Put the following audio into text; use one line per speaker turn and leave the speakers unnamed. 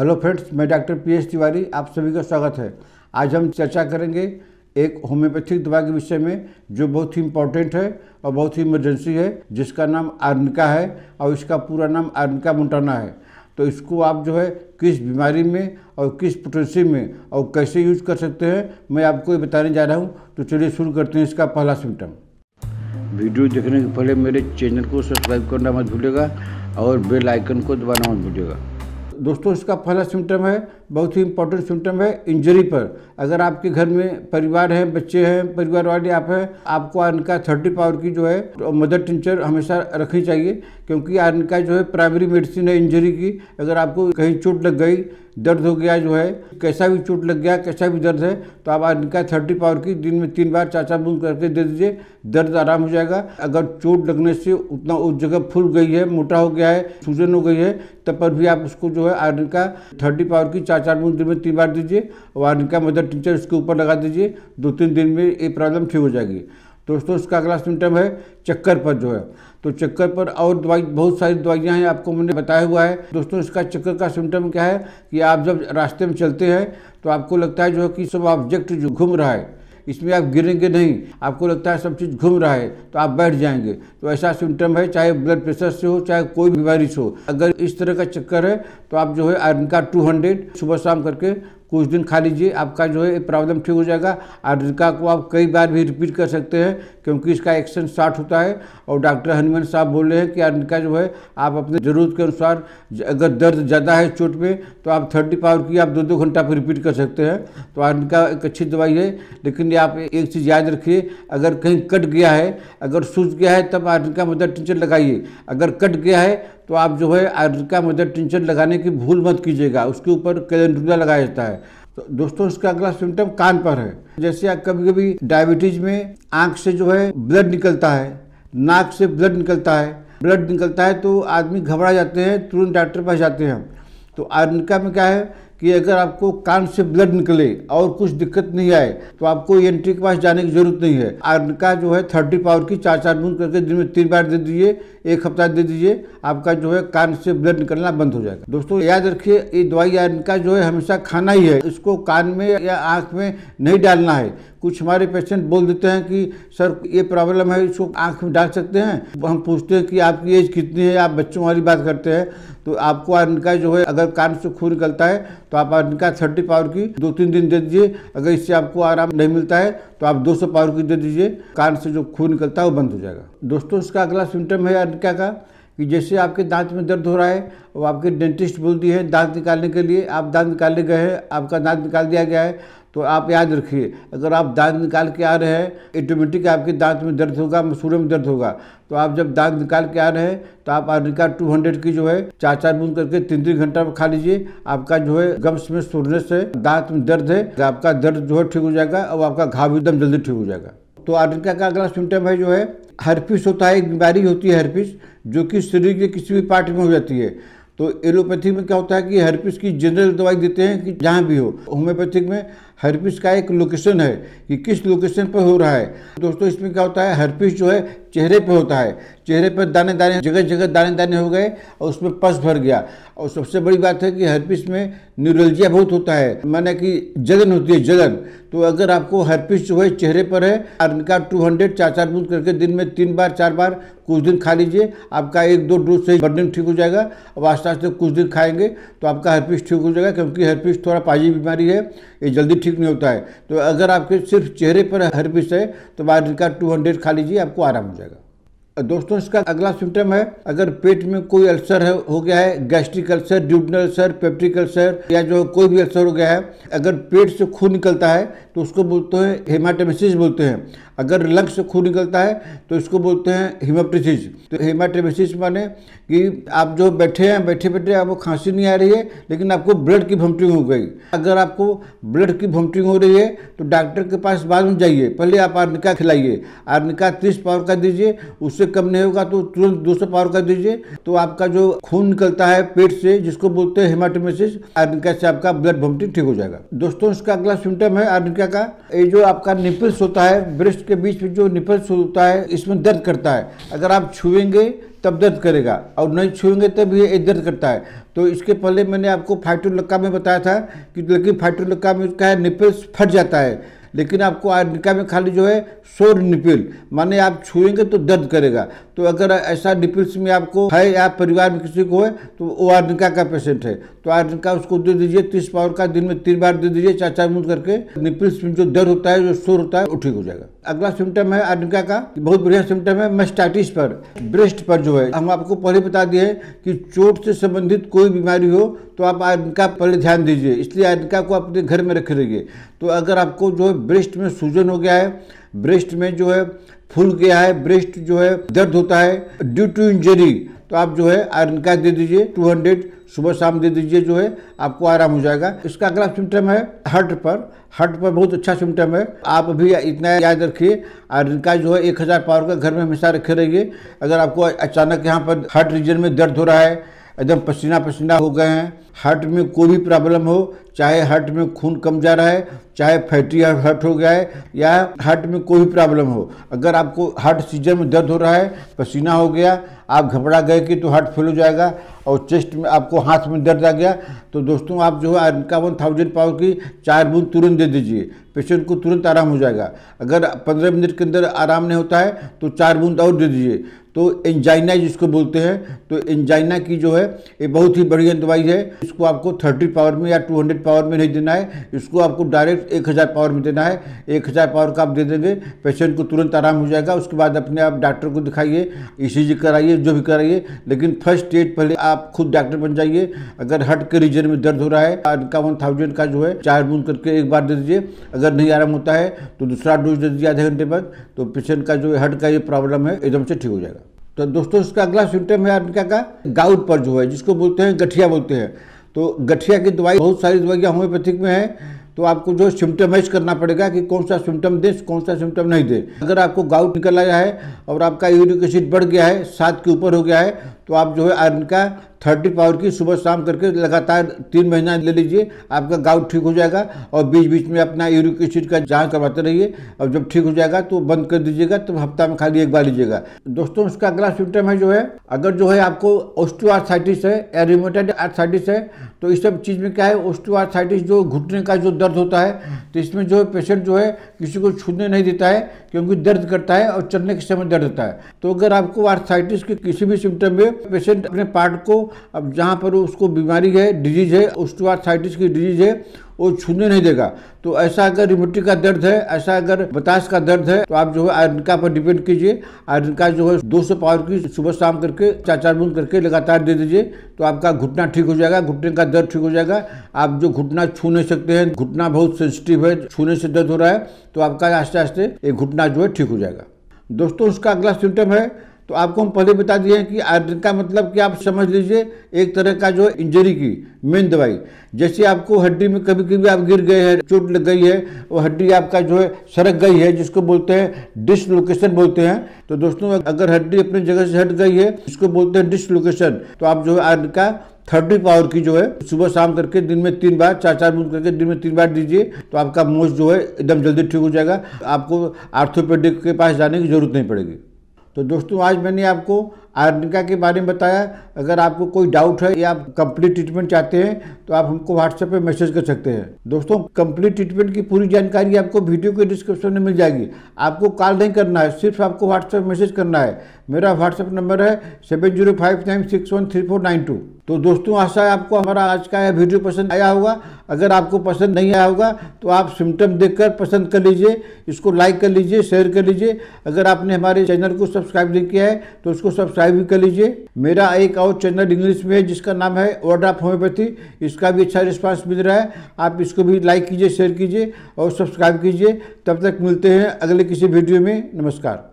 hello friends मैं doctor P S Tiwari आप सभी का स्वागत है आज हम चर्चा करेंगे एक होम्योपैथिक दवा के विषय में जो बहुत ही इम्पोर्टेंट है और बहुत ही इमरजेंसी है जिसका नाम आर्निका है और इसका पूरा नाम आर्निका मोटाना है तो इसको आप जो है किस बीमारी में और किस पोटेंसी में और कैसे यूज कर सकते हैं मैं आपको ये बताने जा रहा हूँ तो चलिए शुरू करते हैं इसका पहला सिम्टम वीडियो देखने के पहले मेरे चैनल को सब्सक्राइब करना मत भूलेगा और बेल आइकन को दबाना मत भूलेगा दोस्तों इसका पहला सिम्टम है बहुत ही इंपॉर्टेंट सिम्टम है इंजरी पर अगर आपके घर में परिवार है बच्चे हैं परिवार वाले आप हैं आपको आयरन का थर्टी पावर की जो है तो मदर टिंचर हमेशा रखनी चाहिए क्योंकि आयरन का जो है प्राइमरी मेडिसिन है इंजरी की अगर आपको कहीं चोट लग गई दर्द हो गया जो है कैसा भी चोट लग गया कैसा भी दर्द है तो आप आयरन का थर्टी पावर की दिन में तीन बार चाचा बूंद करके दे दीजिए दर्द आराम हो जाएगा अगर चोट लगने से उतना उस जगह फूल गई है मोटा हो गया है सूजन हो गई है तब पर भी आप उसको जो है है आयरन का थर्टी पावर की चार चार बूंद दिन में तीन बार दीजिए और आयरन का मदर टिंचर उसके ऊपर लगा दीजिए दो तीन दिन में ये प्रॉब्लम ठीक हो जाएगी दोस्तों इसका अगला सिम्टम है चक्कर पर जो है तो चक्कर पर और दवाई बहुत सारी दवाइयाँ हैं आपको मैंने बताया हुआ है दोस्तों इसका चक्कर का सिम्टम क्या है कि आप जब रास्ते में चलते हैं तो आपको लगता है जो है कि सब ऑब्जेक्ट जो घूम रहा है इसमें आप गिरेंगे नहीं आपको लगता है सब चीज़ घूम रहा है तो आप बैठ जाएंगे तो ऐसा सिम्टम है चाहे ब्लड प्रेशर से हो चाहे कोई बीमारी से हो अगर इस तरह का चक्कर है तो आप जो है आयरन का टू हंड्रेड सुबह शाम करके कुछ दिन खा लीजिए आपका जो है प्रॉब्लम ठीक हो जाएगा आर्द्रिका को आप कई बार भी रिपीट कर सकते हैं क्योंकि इसका एक्शन स्टार्ट होता है और डॉक्टर हनुमान साहब बोल रहे हैं कि आर्द्रिका जो है आप अपने ज़रूरत के अनुसार अगर दर्द ज़्यादा है चोट में तो आप थर्टी पावर की आप दो दो घंटा पर रिपीट कर सकते हैं तो आर्द्रिका एक अच्छी दवाई है लेकिन आप एक चीज़ याद रखिए अगर कहीं कट गया है अगर सूज गया है तब आर्द्रिका मदर टीचर लगाइए अगर कट गया है तो आप जो है आर्द्र का मदर टिंचर लगाने की भूल मत कीजिएगा उसके ऊपर कैलेंडुला लगाया जाता है तो दोस्तों इसका अगला सिम्टम कान पर है जैसे आप कभी कभी डायबिटीज में आंख से जो है ब्लड निकलता है नाक से ब्लड निकलता है ब्लड निकलता है तो आदमी घबरा जाते हैं तुरंत डॉक्टर पास जाते हैं तो आर्निका में क्या है कि अगर आपको कान से ब्लड निकले और कुछ दिक्कत नहीं आए तो आपको एंट्री के पास जाने की जरूरत नहीं है आर्निका जो है थर्टी पावर की चार चार बूंद करके दिन में तीन बार दे दीजिए एक हफ्ता दे दीजिए आपका जो है कान से ब्लड निकलना बंद हो जाएगा दोस्तों याद रखिए ये दवाई या इनका जो है हमेशा खाना ही है इसको कान में या आँख में नहीं डालना है कुछ हमारे पेशेंट बोल देते हैं कि सर ये प्रॉब्लम है इसको आँख में डाल सकते हैं तो हम पूछते हैं कि आपकी एज कितनी है आप बच्चों वाली बात करते हैं तो आपको इनका जो है अगर कान से खून निकलता है तो आप इनका थर्टी पावर की दो तीन दिन दे दीजिए अगर इससे आपको आराम नहीं मिलता है तो आप 200 पावर की दे दीजिए कान से जो खून निकलता है वो बंद हो जाएगा दोस्तों इसका अगला सिम्टम है क्या का कि जैसे आपके दांत में दर्द हो रहा है और आपके डेंटिस्ट बोलती है दांत निकालने के लिए आप दांत निकालने गए हैं आपका दांत निकाल दिया गया है तो आप याद रखिए अगर आप दांत निकाल के आ रहे हैं ऑटोमेटिक आपके दांत में दर्द होगा मसूरे में दर्द होगा तो आप जब दांत निकाल के आ रहे हैं तो आप अर्निका 200 की जो है चार चार बूंद करके तीन तीन घंटा खा लीजिए आपका जो है गम्स में सूरने से दांत में दर्द है तो आपका दर्द जो है ठीक हो जाएगा और आपका घाव एकदम जल्दी ठीक हो जाएगा तो आर्निका का अगला सिम्टम है जो है हर्पिस होता है एक बीमारी होती है हरपिस जो कि शरीर के किसी भी पार्ट में हो जाती है तो एलोपैथी में क्या होता है कि हर्पिस की जनरल दवाई देते हैं कि जहाँ भी हो होम्योपैथिक में हर्पिस का एक लोकेशन है कि किस लोकेशन पर हो रहा है दोस्तों इसमें क्या होता है हर्पिस जो है चेहरे पे होता है चेहरे पर दाने दाने जगह जगह दाने दाने हो गए और उसमें पस भर गया और सबसे बड़ी बात है कि हर्पिस में न्यूरोलजिया बहुत होता है माने कि जलन होती है जलन तो अगर आपको हर्पिस जो है चेहरे पर है अर्निका टू हंड्रेड चार चार बूंद करके दिन में तीन बार चार बार कुछ दिन खा लीजिए आपका एक दो डोज से बर्डन ठीक हो जाएगा अब आस्ते आस्ते कुछ दिन खाएंगे तो आपका हर्पिस ठीक हो जाएगा क्योंकि हर्पिस थोड़ा पाजी बीमारी है ये जल्दी ठीक ठीक नहीं होता है तो अगर आपके सिर्फ चेहरे पर हर विष है तो बायोटिन का टू हंड्रेड खा लीजिए आपको आराम हो जाएगा दोस्तों इसका अगला सिम्टम है अगर पेट में कोई अल्सर है हो गया है gastric ulcer duodenal ulcer peptic ulcer या जो कोई भी अल्सर हो गया है अगर पेट से खून निकलता है तो उसको बोलते हैं हेमाटेमेसिस बोलते हैं अगर लंग्स से खून निकलता है तो इसको बोलते हैं हेमाट्रिसिस तो हेमाट्रेमेसिस माने कि आप जो बैठे हैं बैठे बैठे आपको खांसी नहीं आ रही है लेकिन आपको ब्लड की भमटिंग हो गई अगर आपको ब्लड की भमटिंग हो रही है तो डॉक्टर के पास बाद में जाइए पहले आप आर्निका खिलाइए आर्निका तीस पावर का दीजिए उससे कम नहीं होगा तो तुरंत दो सौ पावर का दीजिए तो आपका जो खून निकलता है पेट से जिसको बोलते हैं हेमाटोमेसिस आर्निका से आपका ब्लड भमटिंग ठीक हो जाएगा दोस्तों इसका अगला सिम्टम है आर्निका का ये जो आपका निपल्स होता है ब्रेस्ट के बीच में जो निपज होता है इसमें दर्द करता है अगर आप छुएंगे तब दर्द करेगा और नहीं छुएंगे तब ये दर्द करता है तो इसके पहले मैंने आपको फाइटोलक्का में बताया था कि लेकिन फाइटोलक्का में क्या है निपल्स फट जाता है लेकिन आपको आर्निका में खाली जो है शोर निपिल माने आप छुएंगे तो दर्द करेगा तो अगर ऐसा निपिल्स में आपको है या परिवार में किसी को है तो वो आर्निका का पेशेंट है तो आर्निका उसको दे दीजिए तीस पावर का दिन में तीन बार दे दीजिए चार चार मिनट करके निपिल्स में जो दर्द होता है जो शोर होता है वो ठीक हो जाएगा अगला सिम्टम है अर्निका का बहुत बढ़िया सिम्टम है मेस्टाइटिस पर ब्रेस्ट पर जो है हम आपको पहले बता दिए कि चोट से संबंधित कोई बीमारी हो तो आप अर्निका पहले ध्यान दीजिए इसलिए अर्निका को अपने घर में रखे रहिए तो अगर आपको जो है ब्रेस्ट में सूजन हो गया है ब्रेस्ट में जो है फूल गया है ब्रेस्ट जो है दर्द होता है ड्यू टू इंजरी तो आप जो है आयरन का दे दीजिए टू हंड्रेड सुबह शाम दे दीजिए जो है आपको आराम हो जाएगा इसका अगला सिम्टम है हार्ट पर हार्ट पर बहुत अच्छा सिम्टम है आप भी इतना याद रखिए आयरन का जो है एक हज़ार पावर का घर में हमेशा रखे रहिए अगर आपको अचानक यहाँ पर हार्ट रीजन में दर्द हो रहा है एकदम पसीना पसीना हो गए हैं हार्ट में कोई भी प्रॉब्लम हो चाहे हार्ट में खून कम जा रहा है चाहे फैटी हार्ट हो गया है या हार्ट में कोई प्रॉब्लम हो अगर आपको हार्ट सीजन में दर्द हो रहा है पसीना हो गया आप घबरा गए कि तो हार्ट फेल हो जाएगा और चेस्ट में आपको हाथ में दर्द आ गया तो दोस्तों आप जो है इक्यावन थाउजेंड पावर की चार बूंद तुरंत दे दीजिए पेशेंट को तुरंत आराम हो जाएगा अगर पंद्रह मिनट के अंदर आराम नहीं होता है तो चार बूंद और दे दीजिए तो एंजाइना जिसको बोलते हैं तो एंजाइना की जो है ये बहुत ही बढ़िया दवाई है इसको आपको थर्टी पावर में या टू हंड्रेड पावर में नहीं देना है इसको आपको डायरेक्ट एक हज़ार पावर में देना है एक हज़ार पावर का आप दे देंगे पेशेंट को तुरंत आराम हो जाएगा उसके बाद अपने आप डॉक्टर को दिखाइए ई e कराइए जो भी कराइए लेकिन फर्स्ट एड पहले आप खुद डॉक्टर बन जाइए अगर हट के रीजन में दर्द हो रहा है वन थाउजेंड का जो है चार बूंद करके एक बार दे दीजिए अगर नहीं आराम होता है तो दूसरा डोज दे दीजिए आधे घंटे बाद तो पेशेंट का जो हट का ये प्रॉब्लम है एकदम से ठीक हो जाएगा तो दोस्तों इसका अगला सिम्टम है आपका का गाउट पर जो है जिसको बोलते हैं गठिया बोलते हैं तो गठिया की दवाई बहुत सारी दवाइयाँ होम्योपैथिक में है तो आपको जो सिम्टमाइज करना पड़ेगा कि कौन सा सिम्टम दें कौन सा सिम्टम नहीं दे अगर आपको गाउट निकल आया है और आपका यूरिक एसिड बढ़ गया है सात के ऊपर हो गया है तो आप जो है आयरन का थर्टी पावर की सुबह शाम करके लगातार तीन महीना ले लीजिए आपका गाउट ठीक हो जाएगा और बीच बीच में अपना यूरिक एसिड का जांच करवाते रहिए और जब ठीक हो जाएगा तो बंद कर दीजिएगा तब तो हफ्ता में खाली एक बार लीजिएगा दोस्तों उसका अगला सिम्टम है जो है अगर जो है आपको ओस्टोआर्थाइटिस है या रिमोटेड आर्थाइटिस है तो इस सब चीज़ में क्या है ओस्टोआर्थाइटिस जो घुटने का जो दर्द होता है तो इसमें जो है पेशेंट जो है किसी को छूने नहीं देता है क्योंकि दर्द करता है और चलने के समय दर्द होता है तो अगर आपको आर्थाइटिस के किसी भी सिम्टम में पेशेंट अपने पार्ट को अब जहाँ पर उसको बीमारी है डिजीज है साइटिस की डिजीज है वो छूने नहीं देगा तो ऐसा अगर रिमोटी का दर्द है ऐसा अगर बताश का दर्द है तो आप जो है आयरनका पर डिपेंड कीजिए आयरनका जो है दो सौ पावर की सुबह शाम करके चार चार बूंद करके लगातार दे दीजिए तो आपका घुटना ठीक हो जाएगा घुटने का दर्द ठीक हो जाएगा आप जो घुटना छू नहीं सकते हैं घुटना बहुत सेंसिटिव है छूने से दर्द हो रहा है तो आपका आस्ते आस्ते ये घुटना जो है ठीक हो जाएगा दोस्तों उसका अगला सिम्टम है तो आपको हम पहले बता दिए हैं कि आयरन का मतलब कि आप समझ लीजिए एक तरह का जो इंजरी की मेन दवाई जैसे आपको हड्डी में कभी कभी आप गिर गए हैं चोट लग गई है वो हड्डी आपका जो है सरक गई है जिसको बोलते हैं डिसलोकेशन बोलते हैं तो दोस्तों अगर हड्डी अपनी जगह से हट गई है जिसको बोलते हैं डिसलोकेशन तो आप जो है आयरन का थर्टी पावर की जो है सुबह शाम करके दिन में तीन बार चार चार बूंद करके दिन में तीन बार दीजिए तो आपका मोच जो है एकदम जल्दी ठीक हो जाएगा आपको आर्थोपेडिक के पास जाने की जरूरत नहीं पड़ेगी तो दोस्तों आज मैंने आपको आर्निका के बारे में बताया अगर आपको कोई डाउट है या आप कंप्लीट ट्रीटमेंट चाहते हैं तो आप हमको व्हाट्सएप पे मैसेज कर सकते हैं दोस्तों कंप्लीट ट्रीटमेंट की पूरी जानकारी आपको वीडियो के डिस्क्रिप्शन में मिल जाएगी आपको कॉल नहीं करना है सिर्फ आपको व्हाट्सएप मैसेज करना है मेरा व्हाट्सएप नंबर है seven zero five nine six one three four nine two तो दोस्तों आशा है आपको हमारा आज का यह वीडियो पसंद आया होगा अगर आपको पसंद नहीं आया होगा तो आप सिम्टम देखकर पसंद कर लीजिए इसको लाइक कर लीजिए शेयर कर लीजिए अगर आपने हमारे चैनल को सब्सक्राइब नहीं किया है तो उसको सब्सक्राइब सब्सक्राइब भी कर लीजिए मेरा एक और चैनल इंग्लिश में है जिसका नाम है वर्ड ऑफ होम्योपैथी इसका भी अच्छा रिस्पांस मिल रहा है आप इसको भी लाइक कीजिए शेयर कीजिए और सब्सक्राइब कीजिए तब तक मिलते हैं अगले किसी वीडियो में नमस्कार